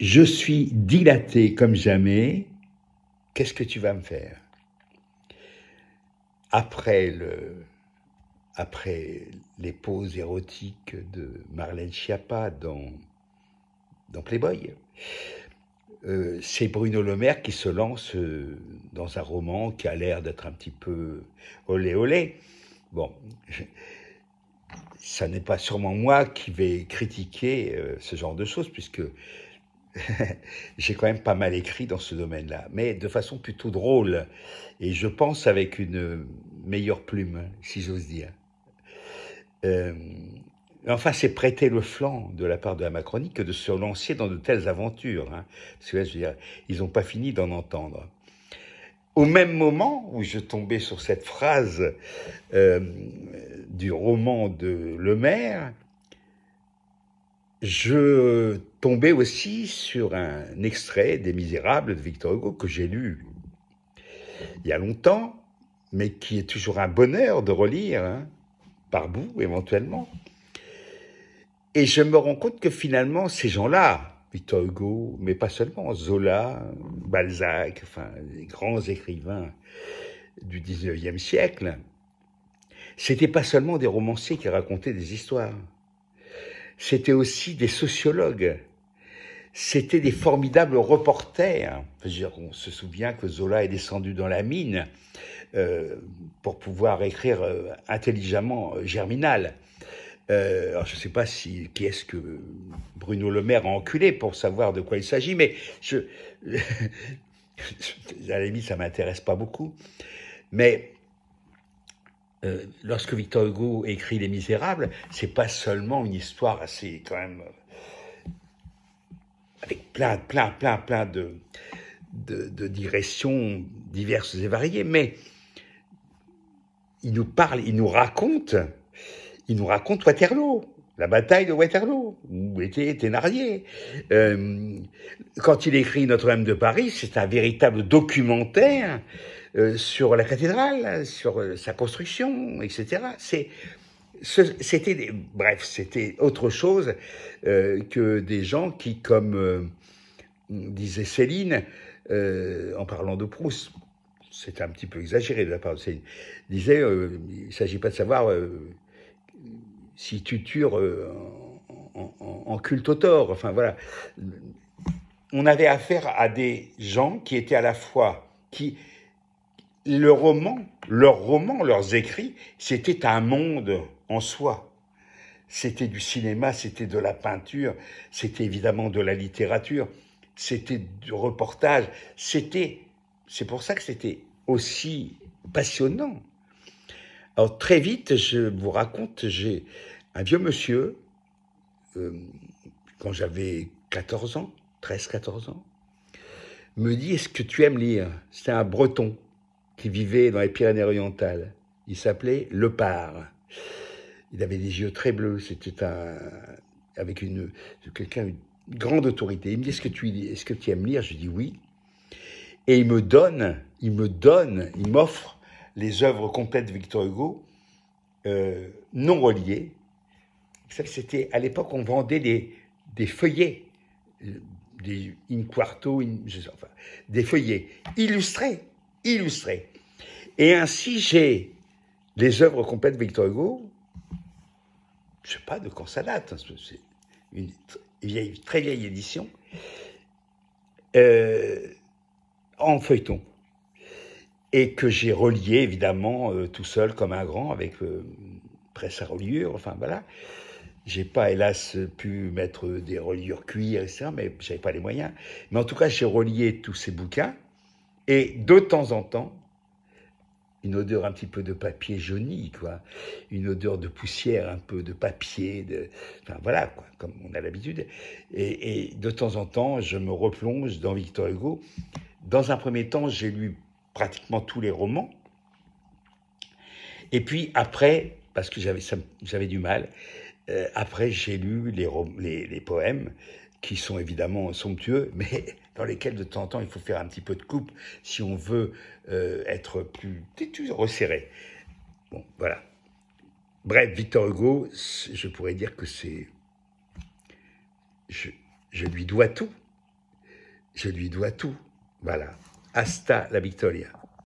je suis dilaté comme jamais, qu'est-ce que tu vas me faire Après, le, après les pauses érotiques de Marlène Schiappa dans, dans Playboy, euh, c'est Bruno Le Maire qui se lance euh, dans un roman qui a l'air d'être un petit peu olé olé. Bon, ça n'est pas sûrement moi qui vais critiquer euh, ce genre de choses, puisque j'ai quand même pas mal écrit dans ce domaine-là, mais de façon plutôt drôle, et je pense avec une meilleure plume, hein, si j'ose dire. Euh, enfin, c'est prêter le flanc de la part de la Macronique que de se lancer dans de telles aventures. Hein. Parce que ils n'ont pas fini d'en entendre. Au même moment où je tombais sur cette phrase euh, du roman de le maire, je tombais aussi sur un extrait des Misérables de Victor Hugo que j'ai lu il y a longtemps, mais qui est toujours un bonheur de relire, hein, par bout éventuellement. Et je me rends compte que finalement, ces gens-là, Victor Hugo, mais pas seulement, Zola, Balzac, enfin, les grands écrivains du 19e siècle, c'était pas seulement des romanciers qui racontaient des histoires c'était aussi des sociologues. C'était des formidables reporters. On se souvient que Zola est descendu dans la mine euh, pour pouvoir écrire euh, intelligemment euh, Germinal. alors je ne sais pas si, qui est-ce que Bruno Le Maire a enculé pour savoir de quoi il s'agit, mais je, à la limite, ça m'intéresse pas beaucoup. Mais euh, lorsque Victor Hugo écrit Les Misérables, c'est pas seulement une histoire assez, quand même, euh, avec plein, plein, plein, plein de, de, diverses et variées, mais il nous parle, il nous raconte, il nous raconte Waterloo, la bataille de Waterloo, où était Thénardier. Euh, quand il écrit Notre-Dame de Paris, c'est un véritable documentaire euh, sur la cathédrale, sur euh, sa construction, etc. c'était, bref, c'était autre chose euh, que des gens qui, comme disait Céline, en parlant de Proust, c'était un petit peu exagéré de la part de Céline, disait, il ne s'agit pas de savoir si tu tures en, culte au tort. Enfin voilà, on avait affaire à des gens qui étaient à la fois qui le roman, leurs romans, leurs écrits, c'était un monde en soi. C'était du cinéma, c'était de la peinture, c'était évidemment de la littérature, c'était du reportage, c'était... C'est pour ça que c'était aussi passionnant. Alors très vite, je vous raconte, j'ai un vieux monsieur, euh, quand j'avais 14 ans, 13-14 ans, me dit, est-ce que tu aimes lire C'est un breton qui vivait dans les Pyrénées-Orientales. Il s'appelait Lepard. Il avait des yeux très bleus. C'était un, avec une, quelqu'un, une grande autorité. Il me dit, est-ce que tu, est-ce que tu aimes lire? Je dis oui. Et il me donne, il me donne, il m'offre les œuvres complètes de Victor Hugo, euh, non reliées. C'était, à l'époque, on vendait des, des feuillets, des in quarto, des feuillets illustrés, illustrés. Et ainsi, j'ai les œuvres complètes de Victor Hugo, je sais pas de quand ça date, hein, c'est une très vieille édition, euh, en feuilleton. Et que j'ai relié, évidemment, euh, tout seul comme un grand, avec presse euh, à reliure, enfin voilà. J'ai pas, hélas, pu mettre des reliures cuir, etc., mais j'avais pas les moyens. Mais en tout cas, j'ai relié tous ces bouquins. Et de temps en temps, une odeur un petit peu de papier jauni, quoi, une odeur de poussière, un peu de papier, de, voilà, comme on a l'habitude. Et, de temps en temps, je me replonge dans Victor Hugo. Dans un premier temps, j'ai lu pratiquement tous les romans. Et puis après, parce que j'avais, du mal, euh, après j'ai lu les, les poèmes, qui sont évidemment somptueux, mais dans lesquels de temps en temps il faut faire un petit peu de coupe si on veut euh, être plus, resserré. Bon, voilà. Bref, Victor Hugo, je pourrais dire que c'est. Je, je, lui dois tout. Je lui dois tout. Voilà. Hasta la Victoria.